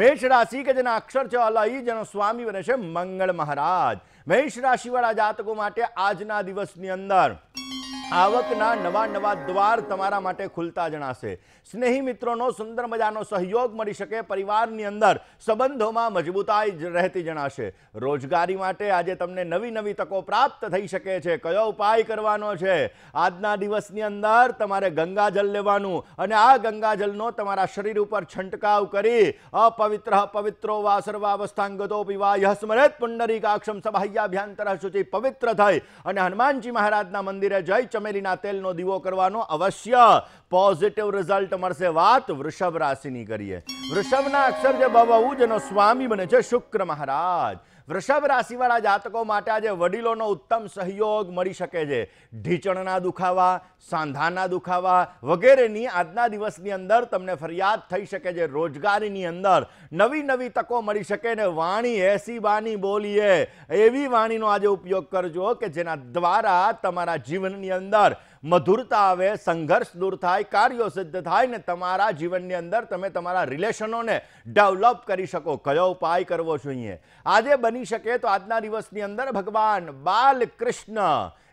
મેષ રાશિ કે જેના અક્ષર છે અલઈ જેનો સ્વામી બને છે મંગળ મહારાજ મેષ રાશિવાળા જાતકો માટે આજના દિવસની અંદર આવકના નવા નવા દ્વાર તમારા માટે ખુલતા જણાશે સ્નેહી મિત્રોનો સુંદર મજાનો સહયોગ મળી શકે પરિવારની અંદર સંબંધોમાં મજબૂતાઈ રહેતી જણાશે રોજગારી માટે આજે તમને નવી નવી તકો પ્રાપ્ત થઈ શકે છે કયો ઉપાય કરવાનો છે આજના દિવસની અંદર તમારે ગંગાજલ લેવાનું અને આ ગંગાજલનો તમારા શરીર ઉપર છંટકાવ કરી અપવિત્ર પવિત્રો વા સર્વાવસ્થાંગતો પીવા યહ સ્મરેત પુંડરીકાક્ષમ સભાહ્યાભ્યંતર શુચિ પવિત્ર થઈ અને હનુમાનજી મહારાજના મંદિરે જય જઈ ચમેલીના તેલનો દીવો કરવાનો અવશ્ય પોઝિટિવ રિઝલ્ટ મળશે વાત વૃષભ રાશિની કરીએ વૃષભના અક્ષર જે બબુ જેનો સ્વામી બને છે શુક્ર મહારાજ વૃષભ રાશિવાળા જાતકો માટે આજે વડીલોનો ઉત્તમ સહયોગ મળી શકે છે ઢીચણના દુખાવા સાંધાના દુખાવા વગેરેની આજના દિવસની અંદર તમને ફરિયાદ થઈ શકે છે રોજગારીની અંદર નવી નવી તકો મળી શકે ને વાણી એસી બાની બોલીએ એવી વાણીનો આજે ઉપયોગ કરજો કે જેના દ્વારા તમારા જીવનની અંદર મધુરતા આવે સંઘર્ષ દૂર થાય કાર્યો સિદ્ધ થાય ને તમારા જીવનની અંદર તમે તમારા રિલેશનોને ડેવલપ કરી શકો કયો ઉપાય કરવો જોઈએ આજે બની શકે તો આજના દિવસની અંદર ભગવાન બાલકૃષ્ણ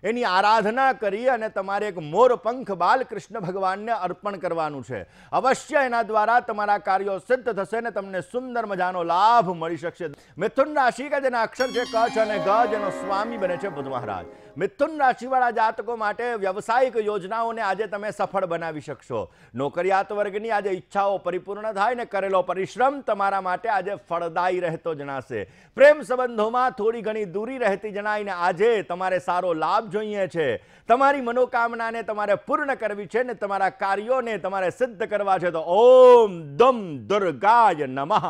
એની આરાધના કરી અને તમારે એક મોરપંખ બાલકૃષ્ણ ભગવાનને અર્પણ કરવાનું છે અવશ્ય એના દ્વારા તમારા કાર્યો સિદ્ધ થશે અને તમને સુંદર મજાનો લાભ મળી શકશે મિથુન રાશિ કે જેના અક્ષર છે કચ્છ અને ગજ એનો સ્વામી બને છે બુધ મહારાજ મિથુન રાશિવાળા જાતકો માટે વ્યવસાયિક યોજનાઓને આજે તમે સફળ બનાવી શકશો નોકરિયાત વર્ગની આજે ઈચ્છાઓ પરિપૂર્ણ થાય ને કરેલો પરિશ્રમ તમારા માટે આજે ફળદાયી રહેતો જણાશે પ્રેમ સંબંધોમાં થોડી ઘણી દૂરી રહેતી જણાઈને આજે તમારે સારો લાભ જોઈએ છે તમારી મનોકામનાને તમારે પૂર્ણ કરવી છે ને તમારા કાર્યોને તમારે સિદ્ધ કરવા છે તો ઓમ દમ દુર્ગાય નમઃ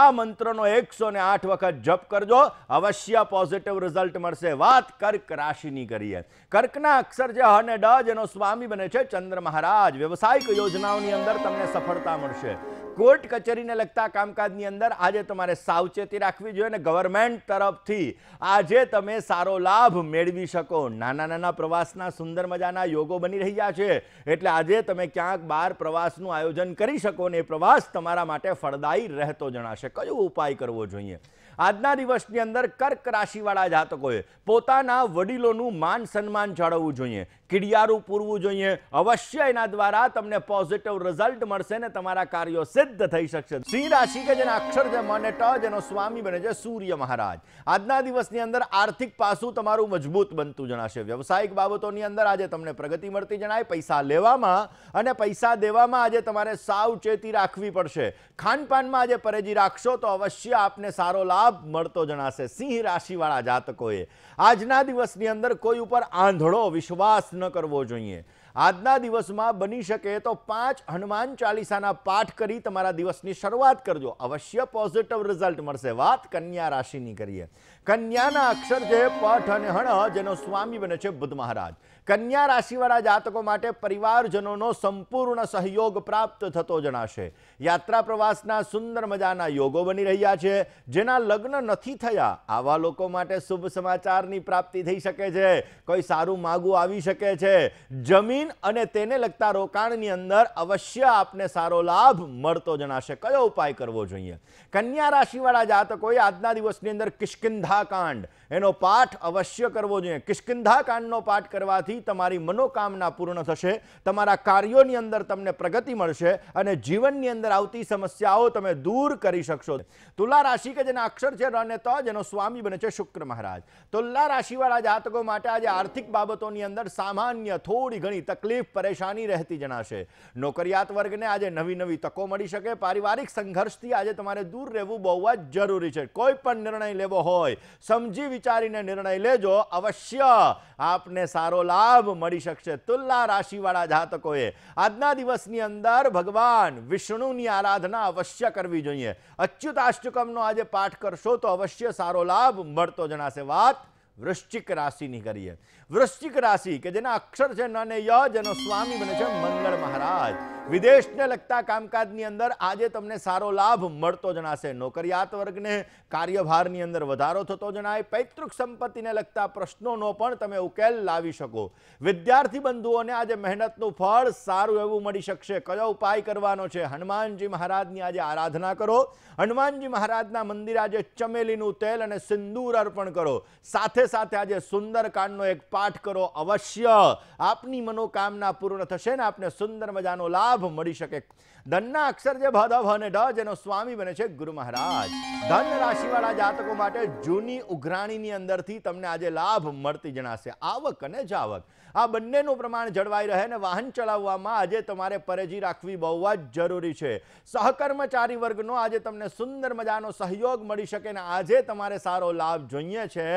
આ મંત્રનો એકસો ને આઠ વખત જપ કરજો અવશ્ય પોઝિટિવ રિઝલ્ટ મળશે વાત કર્ક રાશિની કરીએ કર્કના અક્ષર જે હને ડજ એનો સ્વામી બને છે ચંદ્ર મહારાજ વ્યવસાયિક યોજનાઓની અંદર તમને સફળતા મળશે કોર્ટ કચેરીને લગતા કામકાજની અંદર આજે તમારે સાવચેતી રાખવી જોઈએ અને ગવર્મેન્ટ તરફથી આજે તમે સારો લાભ મેળવી શકો નાના નાના પ્રવાસના સુંદર મજાના યોગો બની રહ્યા છે એટલે આજે તમે ક્યાંક બહાર પ્રવાસનું આયોજન કરી શકો અને એ પ્રવાસ તમારા માટે ફળદાયી રહેતો જણાશે કયો ઉપાય કરવો જોઈએ આજના દિવસની અંદર કર્ક રાશિવાળા જાતકોએ પોતાના વડીલોનું માન સન્માન જાળવવું જોઈએ કિડિયારું પૂરવું જોઈએ અવશ્ય એના દ્વારા તમને પોઝિટિવ રિઝલ્ટ મળશે ને તમારા કાર્યો સિદ્ધ થઈ શકશે સિંહ રાશિ કે જેના અક્ષર છે મને ટ જેનો સ્વામી બને છે સૂર્ય મહારાજ આજના દિવસની અંદર આર્થિક પાસું તમારું મજબૂત બનતું જણાશે વ્યવસાયિક બાબતોની અંદર આજે તમને પ્રગતિ મળતી જણાય પૈસા લેવામાં અને પૈસા દેવામાં આજે તમારે સાવચેતી રાખવી પડશે ખાનપાનમાં આજે પરેજી રાખશો તો અવશ્ય આપને સારો લાભ લાભ મળતો જણાશે સિંહ રાશિવાળા જાતકોએ આજના દિવસની અંદર કોઈ ઉપર આંધળો વિશ્વાસ ન કરવો જોઈએ આજના દિવસમાં બની શકે તો પાંચ હનુમાન ચાલીસાના પાઠ કરી તમારા દિવસની શરૂઆત કરજો અવશ્ય પોઝિટિવ રિઝલ્ટ મળશે વાત કન્યા રાશિની કરીએ કન્યાના અક્ષર છે પઠ અને હણ જેનો સ્વામી બને છે બુદ્ધ મહારાજ કન્યા રાશિવાળા જાતકો માટે પરિવારજનોનો સંપૂર્ણ સહયોગ પ્રાપ્ત થતો જણાશે યાત્રા પ્રવાસના સુંદર મજાના યોગો બની રહ્યા છે જેના લગ્ન નથી થયા આવા લોકો માટે શુભ સમાચારની પ્રાપ્તિ થઈ શકે છે કોઈ સારું માગું આવી શકે છે જમીન અને તેને લગતા રોકાણની અંદર અવશ્ય આપને સારો લાભ મળતો જણાશે કયો ઉપાય કરવો જોઈએ કન્યા રાશિવાળા જાતકોએ આજના દિવસની અંદર કિષ્કિંધા કાંડ એનો પાઠ અવશ્ય કરવો જોઈએ કિષ્કિંધા કાંડનો પાઠ કરવાથી તમારી મનોકામના પૂર્ણ થશે તમારા કાર્યોની અંદર તમને પ્રગતિ મળશે અને જીવનની અંદર આવતી સમસ્યાઓ તમે દૂર કરી શકશો તુલા રાશિ કે જેના અક્ષર છે રને ત જેનો સ્વામી બને છે શુક્ર મહારાજ તુલા રાશિવાળા જાતકો માટે આજે આર્થિક બાબતોની અંદર સામાન્ય થોડી ઘણી તકલીફ પરેશાની રહેતી જણાશે નોકરિયાત વર્ગને આજે નવી નવી તકો મળી શકે પારિવારિક સંઘર્ષથી આજે તમારે દૂર રહેવું બહુ જ જરૂરી છે કોઈ પણ નિર્ણય લેવો હોય સમજી વિચારીને નિર્ણય લેજો અવશ્ય આપને સારો લાભ મળી શકશે તુલા રાશિવાળા જાતકોએ આજના દિવસની અંદર ભગવાન વિષ્ણુની આરાધના અવશ્ય કરવી જોઈએ અચ્યુત અચ્યુતાષ્ટકમનો આજે પાઠ કરશો તો અવશ્ય સારો લાભ મળતો જણાશે વાત વૃશ્ચિક રાશિની કરીએ વૃશ્ચિક રાશિ કે જેના અક્ષર છે નને ય જેનો સ્વામી બને છે મંગળ મહારાજ વિદેશને લગતા કામકાજની અંદર આજે તમને સારો લાભ મળતો જણાશે નોકરિયાત વર્ગને કાર્યભારની અંદર વધારો થતો જણાય પૈતૃક સંપત્તિને લગતા પ્રશ્નોનો પણ તમે ઉકેલ લાવી શકો વિદ્યાર્થી બંધુઓને આજે મહેનતનું ફળ સારું એવું મળી શકશે કયો ઉપાય કરવાનો છે હનુમાનજી મહારાજની આજે આરાધના કરો હનુમાનજી મહારાજના મંદિર આજે ચમેલીનું તેલ અને સિંદૂર અર્પણ કરો સાથે સાથે આજે સુંદરકાંડનો એક પાઠ કરો અવશ્ય આપની મનોકામના પૂર્ણ થશે ને આપને સુંદર મજાનો લાભ લાભ મળી શકે ધનના અક્ષર જે ભદભ અને ડ જેનો સ્વામી બને છે ગુરુ મહારાજ ધન રાશિવાળા જાતકો માટે જૂની ઉઘરાણીની અંદરથી તમને આજે લાભ મળતી જણાશે આવક અને જાવક આ બંનેનું પ્રમાણ જળવાઈ રહે અને વાહન ચલાવવામાં આજે તમારે પરેજી રાખવી બહુ જ જરૂરી છે સહકર્મચારી વર્ગનો આજે તમને સુંદર મજાનો સહયોગ મળી શકે અને આજે તમારે સારો લાભ જોઈએ છે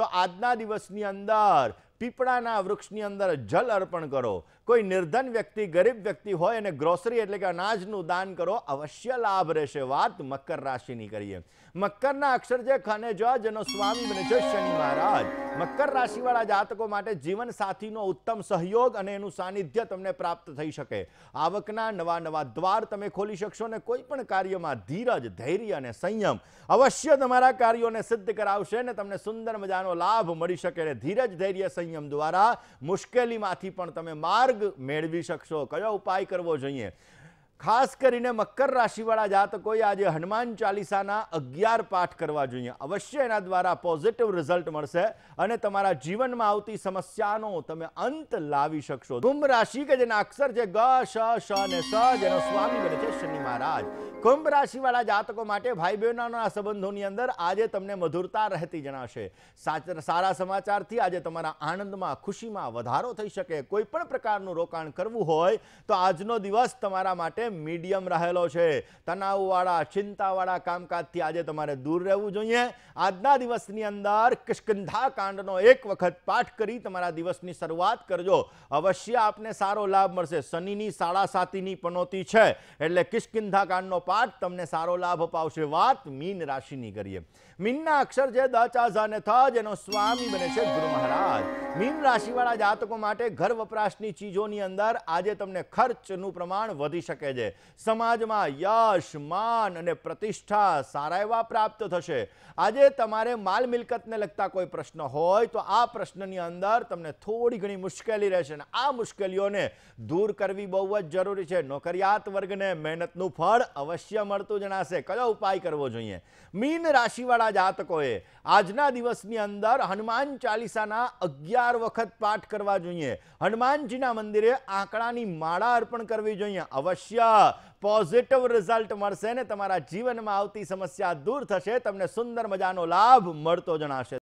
તો આજના દિવસની અંદર પીપળાના વૃક્ષની અંદર જલ અર્પણ કરો કોઈ નિર્ધન વ્યક્તિ ગરીબ વ્યક્તિ હોય અને ગ્રોસરી એટલે કે અનાજનું દાન કરો અવશ્ય લાભ રહેશે વાત મકર રાશિની કરીએ મકરના અક્ષર જે ખને જો જેનો સ્વામી બને છે શનિ મહારાજ મકર રાશિવાળા જાતકો માટે જીવન સાથીનો ઉત્તમ સહયોગ અને એનું સાનિધ્ય તમને પ્રાપ્ત થઈ શકે આવકના નવા નવા દ્વાર તમે ખોલી શકશો ને કોઈ પણ કાર્યમાં ધીરજ ધૈર્ય અને સંયમ અવશ્ય તમારા કાર્યોને સિદ્ધ કરાવશે અને તમને સુંદર મજાનો લાભ મળી શકે અને ધીરજ ધૈર્ય સંયમ સંયમ દ્વારા મુશ્કેલીમાંથી પણ તમે માર્ગ મેળવી શકશો કયો ઉપાય કરવો જોઈએ ખાસ કરીને મકર રાશિવાળા જાતકોએ આજે હનુમાન ચાલીસાના અગિયાર પાઠ કરવા જોઈએ અવશ્ય એના દ્વારા પોઝિટિવ રિઝલ્ટ મળશે અને તમારા જીવનમાં આવતી સમસ્યાનો તમે અંત લાવી શકશો કુંભ રાશિ કે જેના અક્ષર છે ગ શ શ અને સ જેનો સ્વામી બને છે શનિ મહારાજ કુંભ રાશિવાળા જાતકો માટે ભાઈ બહેનોના સંબંધોની અંદર આજે તમને મધુરતા રહેતી જણાશે સારા સમાચારથી આજે તમારા આનંદમાં ખુશીમાં વધારો થઈ શકે કોઈ પણ પ્રકારનું રોકાણ કરવું હોય તો આજનો દિવસ તમારા માટે મીડિયમ રહેલો છે તણાવવાળા ચિંતાવાળા કામકાજથી આજે તમારે દૂર રહેવું જોઈએ આજના દિવસની અંદર કિષ્કંધા કાંડનો એક વખત પાઠ કરી તમારા દિવસની શરૂઆત કરજો અવશ્ય આપને સારો લાભ મળશે શનિની સાડા સાતીની પનોતી છે એટલે કિષ્કિંધા કાંડનો પાઠ તમને સારો લાભ અપાવશે વાત મીન રાશિની કરીએ મીનના અક્ષર જે દ ચા ઝ ને થ જેનો સ્વામી બને છે ગુરુ મહારાજ મીન રાશિવાળા જાતકો માટે ઘર વપરાશની ચીજોની અંદર આજે તમને ખર્ચનું પ્રમાણ વધી શકે છે છે સમાજમાં યશ માન અને પ્રતિષ્ઠા સારા એવા પ્રાપ્ત થશે આજે તમારે માલ મિલકતને લગતા કોઈ પ્રશ્ન હોય તો આ પ્રશ્નની અંદર તમને થોડી ઘણી મુશ્કેલી રહેશે અને આ મુશ્કેલીઓને દૂર કરવી બહુ જ જરૂરી છે નોકરિયાત વર્ગને મહેનતનું ફળ અવશ્ય મળતું જણાશે કયો ઉપાય કરવો જોઈએ મીન રાશિવાળા જાતકોએ આજના દિવસની અંદર હનુમાન ચાલીસાના અગિયાર વખત પાઠ કરવા જોઈએ હનુમાનજીના મંદિરે આંકડાની માળા અર્પણ કરવી જોઈએ અવશ્ય પોઝિટિવ રિઝલ્ટ મળશે ને તમારા જીવનમાં આવતી સમસ્યા દૂર થશે તમને સુંદર મજાનો લાભ મળતો જણાશે